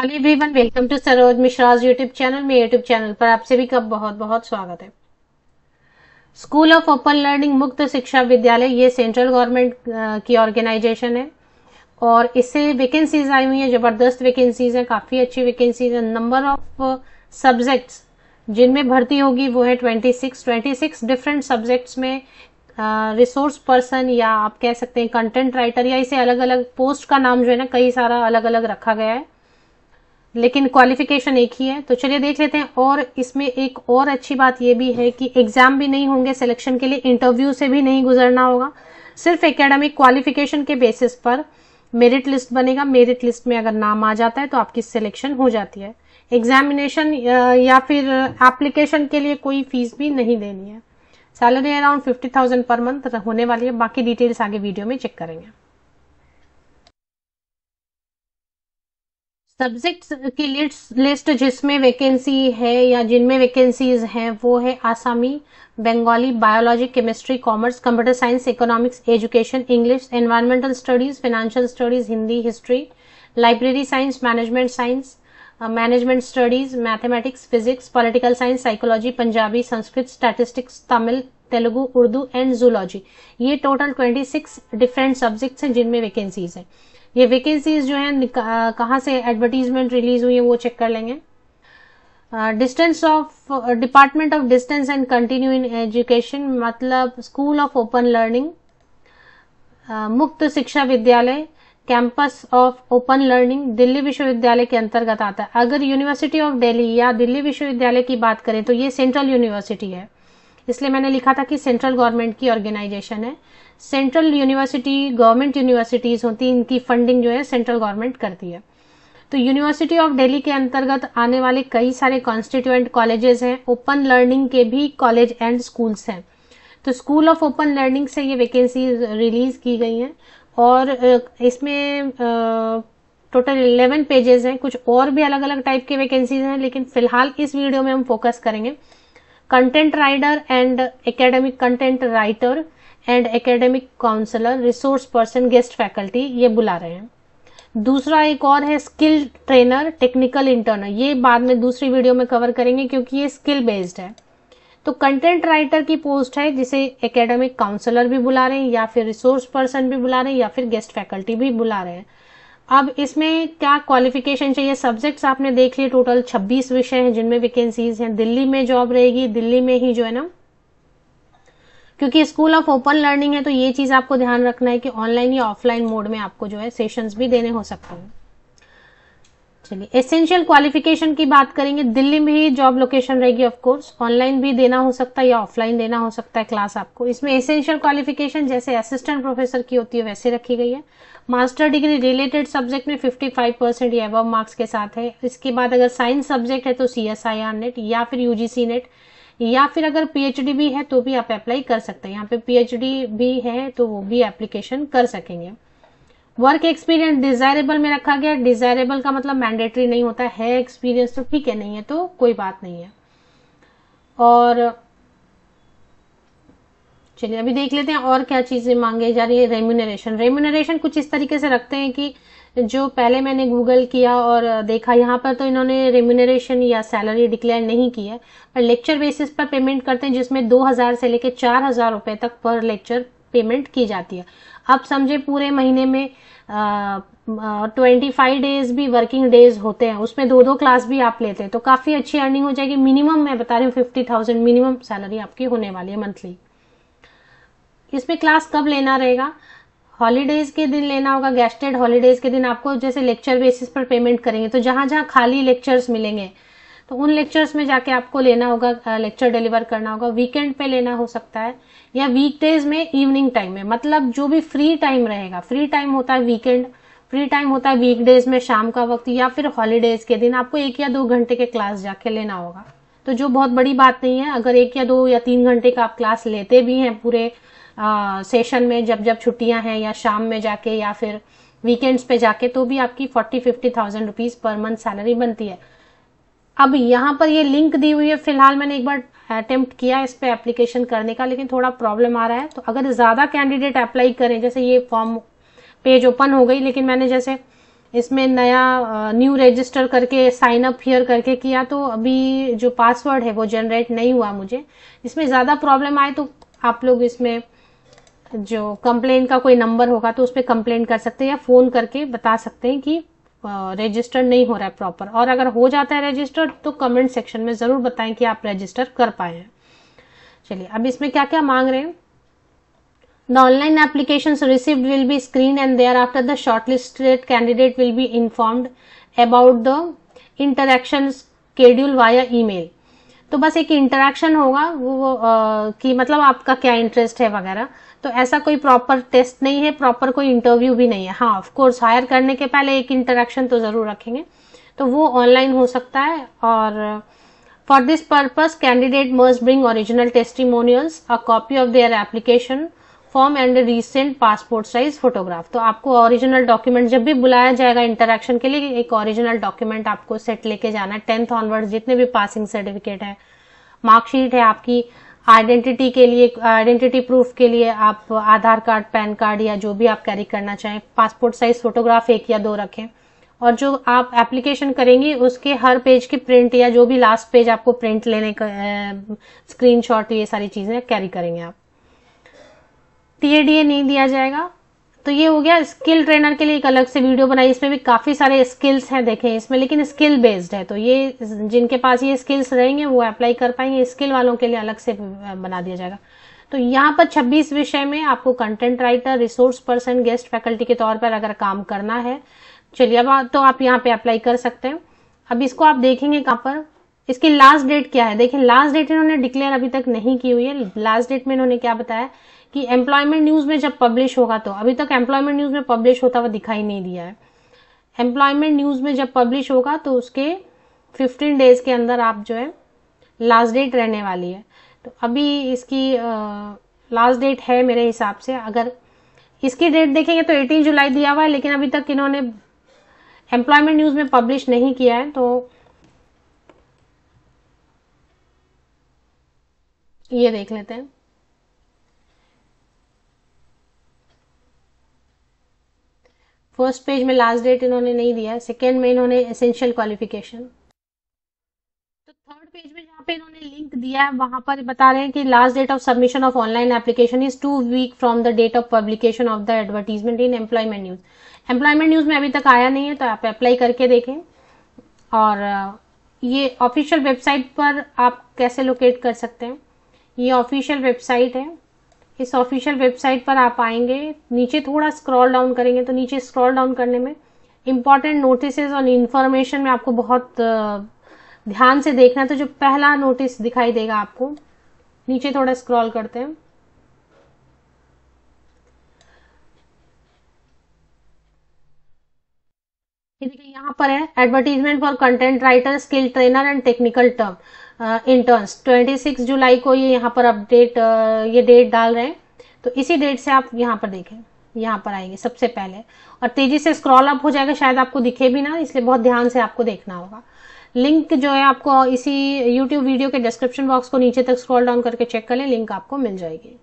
hello everyone welcome to Saroj Mishra's YouTube channel में YouTube channel पर आप सभी का बहुत बहुत स्वागत है स्कूल ऑफ ओपन लर्निंग मुक्त शिक्षा विद्यालय ये सेंट्रल गवर्नमेंट की ऑर्गेनाइजेशन है और इससे वैकेंसीज आई हुई है जबरदस्त वैकेंसीज है काफी अच्छी वैकेंसीज है नंबर ऑफ सब्जेक्ट्स जिनमें भर्ती होगी वो है twenty six twenty six different subjects में रिसोर्स uh, पर्सन या आप कह सकते हैं कंटेंट राइटर या इसे अलग अलग पोस्ट का नाम जो है ना कई सारा अलग अलग रखा गया है लेकिन क्वालिफिकेशन एक ही है तो चलिए देख लेते हैं और इसमें एक और अच्छी बात यह भी है कि एग्जाम भी नहीं होंगे सिलेक्शन के लिए इंटरव्यू से भी नहीं गुजरना होगा सिर्फ एकेडमिक क्वालिफिकेशन के बेसिस पर मेरिट लिस्ट बनेगा मेरिट लिस्ट में अगर नाम आ जाता है तो आपकी सिलेक्शन हो जाती है एग्जामिनेशन या फिर एप्लीकेशन के लिए कोई फीस भी नहीं देनी है salary around fifty thousand per month होने वाली है बाकी डिटेल्स आगे वीडियो में चेक करेंगे सब्जेक्ट्स की लिस्ट जिसमें वैकेंसी है या जिनमें वैकेंसीज हैं वो है Assamese Bengali biology chemistry commerce computer science economics education English environmental studies financial studies Hindi history library science management science management studies mathematics physics political science psychology Punjabi Sanskrit statistics Tamil Telugu Urdu and zoology ये total 26 different subjects हैं जिनमें vacancies हैं ये vacancies जो है कहाँ से advertisement release हुई है वो चेक कर लेंगे distance of department of distance and continuing education मतलब स्कूल ऑफ ओपन लर्निंग मुक्त शिक्षा विद्यालय campus of open learning Delhi विश्वविद्यालय के अंतर्गत आता है अगर यूनिवर्सिटी ऑफ दिल्ली या दिल्ली विश्वविद्यालय की बात करें तो ये सेंट्रल यूनिवर्सिटी है इसलिए मैंने लिखा था कि सेंट्रल गवर्नमेंट की ऑर्गेनाइजेशन है सेंट्रल यूनिवर्सिटी गवर्नमेंट यूनिवर्सिटीज़ होती हैं इनकी फंडिंग जो है सेंट्रल गवर्नमेंट करती है तो यूनिवर्सिटी ऑफ दिल्ली के अंतर्गत आने वाले कई सारे कॉन्स्टिट्यूएंट कॉलेजेस हैं ओपन लर्निंग के भी कॉलेज एंड स्कूल्स हैं तो स्कूल ऑफ ओपन लर्निंग से ये वैकेंसी रिलीज की गई हैं और इसमें टोटल इलेवन पेजेस हैं कुछ और भी अलग अलग टाइप के वैकेंसीज हैं लेकिन फिलहाल इस वीडियो में हम फोकस करेंगे content writer and academic content writer and academic counsellor resource person guest faculty ये बुला रहे हैं दूसरा एक और है स्किल ट्रेनर टेक्निकल इंटर्नर ये बाद में दूसरी वीडियो में कवर करेंगे क्योंकि ये स्किल बेस्ड है तो कंटेंट राइटर की पोस्ट है जिसे एकेडमिक काउंसलर भी बुला रहे हैं या फिर रिसोर्स पर्सन भी बुला रहे हैं या फिर गेस्ट फैकल्टी भी बुला रहे हैं अब इसमें क्या क्वालिफिकेशन चाहिए सब्जेक्ट्स आपने देख लिए टोटल 26 विषय हैं जिनमें वैकेंसीज हैं दिल्ली में जॉब रहेगी दिल्ली में ही जो है ना क्योंकि स्कूल ऑफ ओपन लर्निंग है तो ये चीज आपको ध्यान रखना है कि ऑनलाइन या ऑफलाइन मोड में आपको जो है सेशंस भी देने हो सकते हैं चलिए एसेंशियल क्वालिफिकेशन की बात करेंगे दिल्ली में ही जॉब लोकेशन रहेगी ऑफ कोर्स ऑनलाइन भी देना हो सकता है या ऑफलाइन देना हो सकता है क्लास आपको इसमें एसेंशियल क्वालिफिकेशन जैसे असिस्टेंट प्रोफेसर की होती है वैसे रखी गई है मास्टर डिग्री रिलेटेड सब्जेक्ट में 55 परसेंट या अब मार्क्स के साथ है इसके बाद अगर साइंस सब्जेक्ट है तो सी एस नेट या फिर यूजीसी नेट या फिर अगर पीएचडी भी है तो भी आप अप्लाई कर सकते हैं यहाँ पे पीएचडी भी है तो वो भी एप्लीकेशन कर सकेंगे वर्क एक्सपीरियंस डिजायरेबल में रखा गया डिजायरेबल का मतलब मैंडेटरी नहीं होता है एक्सपीरियंस तो ठीक है नहीं है तो कोई बात नहीं है और चलिए अभी देख लेते हैं और क्या चीजें मांगे जा रही है रेम्यूनरेशन रेम्यूनरेशन कुछ इस तरीके से रखते हैं कि जो पहले मैंने गूगल किया और देखा यहाँ पर तो इन्होंने रेम्यूनरेशन या सैलरी डिक्लेयर नहीं की है पर लेक्चर बेसिस पर पेमेंट करते हैं जिसमें 2000 से लेकर 4000 रुपए तक पर लेक्चर पेमेंट की जाती है अब समझे पूरे महीने में ट्वेंटी फाइव डेज भी वर्किंग डेज होते हैं उसमें दो दो क्लास भी आप लेते हैं तो काफी अच्छी अर्निंग हो जाएगी मिनिमम मैं बता रही हूँ फिफ्टी थाउजेंड मिनिमम सैलरी आपकी होने वाली है मंथली इसमें क्लास कब लेना रहेगा हॉलीडेज के दिन लेना होगा गेस्टेड हॉलीडेज के दिन आपको जैसे लेक्चर बेसिस पर पेमेंट करेंगे तो जहां जहां खाली लेक्चर्स मिलेंगे तो उन लेक्चर्स में जाके आपको लेना होगा लेक्चर डिलीवर करना होगा वीकेंड पे लेना हो सकता है या वीकडेज में इवनिंग टाइम में मतलब जो भी फ्री टाइम रहेगा फ्री टाइम होता है वीकेंड फ्री टाइम होता है वीकडेज में शाम का वक्त या फिर हॉलीडेज के दिन आपको एक या दो घंटे के क्लास जाके लेना होगा तो जो बहुत बड़ी बात नहीं है अगर एक या दो या तीन घंटे का आप क्लास लेते भी हैं पूरे आ, सेशन में जब जब छुट्टियां हैं या शाम में जाके या फिर वीकेंड्स पे जाके तो भी आपकी forty fifty thousand rupees per month salary बनती है अब यहाँ पर ये लिंक दी हुई है फिलहाल मैंने एक बार अटेम्प्ट किया इस पर एप्लीकेशन करने का लेकिन थोड़ा प्रॉब्लम आ रहा है तो अगर ज़्यादा कैंडिडेट अप्लाई करें जैसे ये फॉर्म पेज ओपन हो गई लेकिन मैंने जैसे इसमें नया न्यू रजिस्टर करके साइन अप हियर करके किया तो अभी जो पासवर्ड है वो जनरेट नहीं हुआ मुझे इसमें ज़्यादा प्रॉब्लम आए तो आप लोग इसमें जो कंप्लेन का कोई नंबर होगा तो उस पर कंप्लेन कर सकते हैं या फ़ोन करके बता सकते हैं कि रजिस्टर नहीं हो रहा है प्रॉपर और अगर हो जाता है रजिस्टर तो कमेंट सेक्शन में जरूर बताएं कि आप रजिस्टर कर पाए हैं चलिए अब इसमें क्या क्या मांग रहे हैं the online application receive will be screen and thereafter the shortlisted candidate will be informed about the interaction schedule via e तो बस एक इंटरेक्शन होगा वो, वो आ, कि मतलब आपका क्या इंटरेस्ट है वगैरह तो ऐसा कोई प्रॉपर टेस्ट नहीं है प्रॉपर कोई इंटरव्यू भी नहीं है हाँ ऑफकोर्स हायर करने के पहले एक इंटरेक्शन तो ज़रूर रखेंगे तो वो ऑनलाइन हो सकता है और for this purpose candidate must bring original testimonials a copy of their application form and recent passport size photograph तो आपको ओरिजिनल डॉक्यूमेंट जब भी बुलाया जाएगा इंटरेक्शन के लिए एक ओरिजिनल डॉक्यूमेंट आपको सेट लेके जाना है टेंथ ऑनवर्ड जितने भी पासिंग सर्टिफिकेट है मार्कशीट है आपकी आइडेंटिटी के लिए आइडेंटिटी प्रूफ के लिए आप आधार कार्ड पैन कार्ड या जो भी आप कैरी करना चाहें पासपोर्ट साइज फोटोग्राफ एक या दो रखें और जो आप एप्लीकेशन करेंगी उसके हर पेज की प्रिंट या जो भी लास्ट पेज आपको प्रिंट लेने का स्क्रीनशॉट ये सारी चीजें कैरी करेंगे आप टीएडीए नहीं दिया जाएगा तो ये हो गया स्किल ट्रेनर के लिए एक अलग से वीडियो बनाई इसमें भी काफ़ी सारे स्किल्स हैं देखें इसमें लेकिन स्किल बेस्ड है तो ये जिनके पास ये स्किल्स रहेंगे वो अप्लाई कर पाएंगे स्किल वालों के लिए अलग से बना दिया जाएगा तो यहाँ पर 26 विषय में आपको content writer resource person guest faculty के तौर पर अगर काम करना है चलिए अब तो आप यहाँ पे अप्लाई कर सकते हैं अब इसको आप देखेंगे कहाँ पर इसकी लास्ट डेट क्या है देखिए लास्ट डेट इन्होंने डिक्लेयर अभी तक नहीं की हुई है लास्ट डेट में इन्होंने क्या बताया कि एम्प्लॉयमेंट न्यूज़ में जब पब्लिश होगा तो अभी तक एम्प्लॉयमेंट न्यूज़ में पब्लिश होता हुआ दिखाई नहीं दिया है एम्प्लॉयमेंट न्यूज़ में जब पब्लिश होगा तो उसके फिफ्टीन डेज के अंदर आप जो है लास्ट डेट रहने वाली है तो अभी इसकी लास्ट डेट है मेरे हिसाब से अगर इसकी डेट देखेंगे तो 18 जुलाई दिया हुआ है लेकिन अभी तक इन्होंने एम्प्लॉयमेंट न्यूज़ में पब्लिश नहीं किया है तो ये देख लेते हैं फर्स्ट पेज में लास्ट डेट इन्होंने नहीं दिया है सेकेंड में इन्होंने एसेंशियल क्वालिफिकेशन तो थर्ड पेज में जहाँ पे इन्होंने लिंक दिया है वहां पर बता रहे हैं कि last date of submission of online application is two week from the date of publication of the advertisement in employment news employment news में अभी तक आया नहीं है तो आप अप्लाई करके देखें और ये ऑफिशियल वेबसाइट पर आप कैसे लोकेट कर सकते हैं ये ऑफिशियल वेबसाइट है इस ऑफिशियल वेबसाइट पर आप आएंगे नीचे थोड़ा स्क्रॉल डाउन करेंगे तो नीचे स्क्रॉल डाउन करने में इम्पॉर्टेंट नोटिस और इन्फॉर्मेशन में आपको बहुत ध्यान से देखना है तो जो पहला नोटिस दिखाई देगा आपको नीचे थोड़ा स्क्रॉल करते हैं यहाँ पर है advertisement for content writer skill trainer and technical term interns twenty six जुलाई को ये यहाँ पर अपडेट ये डेट डाल रहे हैं तो इसी डेट से आप यहाँ पर देखें यहाँ पर आएंगे सबसे पहले और तेजी से स्क्रॉल अप हो जाएगा शायद आपको दिखे भी ना इसलिए बहुत ध्यान से आपको देखना होगा लिंक जो है आपको इसी यूट्यूब वीडियो के डिस्क्रिप्शन बॉक्स को नीचे तक स्क्रॉल डाउन करके चेक कर लें लिंक आपको मिल जाएगी